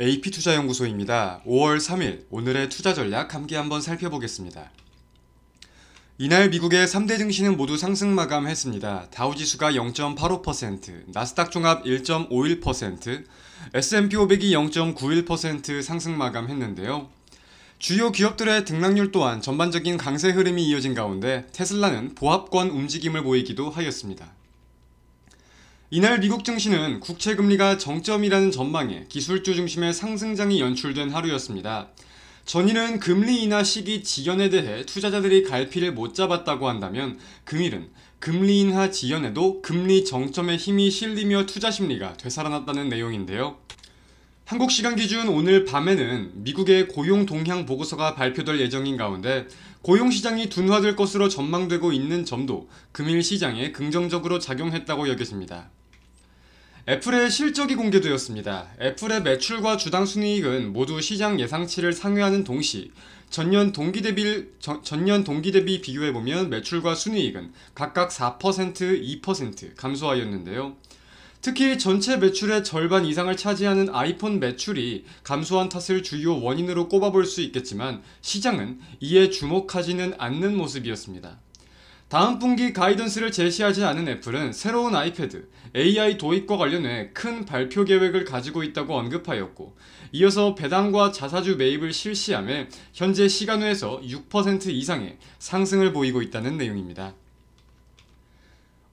AP투자연구소입니다. 5월 3일 오늘의 투자 전략 함께 한번 살펴보겠습니다. 이날 미국의 3대 증시는 모두 상승 마감했습니다. 다우지수가 0.85%, 나스닥 종합 1.51%, S&P 500이 0.91% 상승 마감했는데요. 주요 기업들의 등락률 또한 전반적인 강세 흐름이 이어진 가운데 테슬라는 보합권 움직임을 보이기도 하였습니다. 이날 미국 증시는 국채 금리가 정점이라는 전망에 기술주 중심의 상승장이 연출된 하루였습니다. 전일은 금리 인하 시기 지연에 대해 투자자들이 갈피를 못 잡았다고 한다면 금일은 금리 인하 지연에도 금리 정점의 힘이 실리며 투자 심리가 되살아났다는 내용인데요. 한국 시간 기준 오늘 밤에는 미국의 고용 동향 보고서가 발표될 예정인 가운데 고용 시장이 둔화될 것으로 전망되고 있는 점도 금일 시장에 긍정적으로 작용했다고 여겨집니다. 애플의 실적이 공개되었습니다. 애플의 매출과 주당 순이익은 모두 시장 예상치를 상회하는 동시 전년 동기 대비 전년 동기 대비 비교해 보면 매출과 순이익은 각각 4%, 2% 감소하였는데요. 특히 전체 매출의 절반 이상을 차지하는 아이폰 매출이 감소한 탓을 주요 원인으로 꼽아볼 수 있겠지만 시장은 이에 주목하지는 않는 모습이었습니다. 다음 분기 가이던스를 제시하지 않은 애플은 새로운 아이패드, AI 도입과 관련해 큰 발표 계획을 가지고 있다고 언급하였고, 이어서 배당과 자사주 매입을 실시하며 현재 시간외에서 6% 이상의 상승을 보이고 있다는 내용입니다.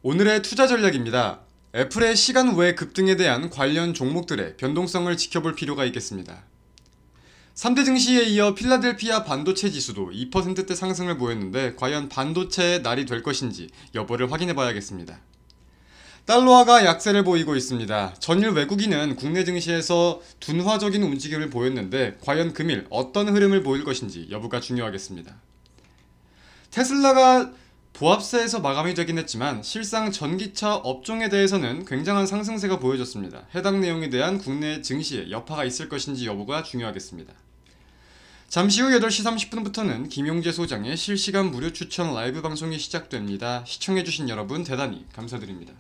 오늘의 투자 전략입니다. 애플의 시간 외 급등에 대한 관련 종목들의 변동성을 지켜볼 필요가 있겠습니다. 3대 증시에 이어 필라델피아 반도체 지수도 2%대 상승을 보였는데 과연 반도체의 날이 될 것인지 여부를 확인해 봐야겠습니다. 달러화가 약세를 보이고 있습니다. 전일 외국인은 국내 증시에서 둔화적인 움직임을 보였는데 과연 금일 어떤 흐름을 보일 것인지 여부가 중요하겠습니다. 테슬라가 보합세에서 마감이 되긴 했지만 실상 전기차 업종에 대해서는 굉장한 상승세가 보여졌습니다. 해당 내용에 대한 국내 증시에 여파가 있을 것인지 여부가 중요하겠습니다. 잠시 후 8시 30분부터는 김용재 소장의 실시간 무료 추천 라이브 방송이 시작됩니다. 시청해주신 여러분 대단히 감사드립니다.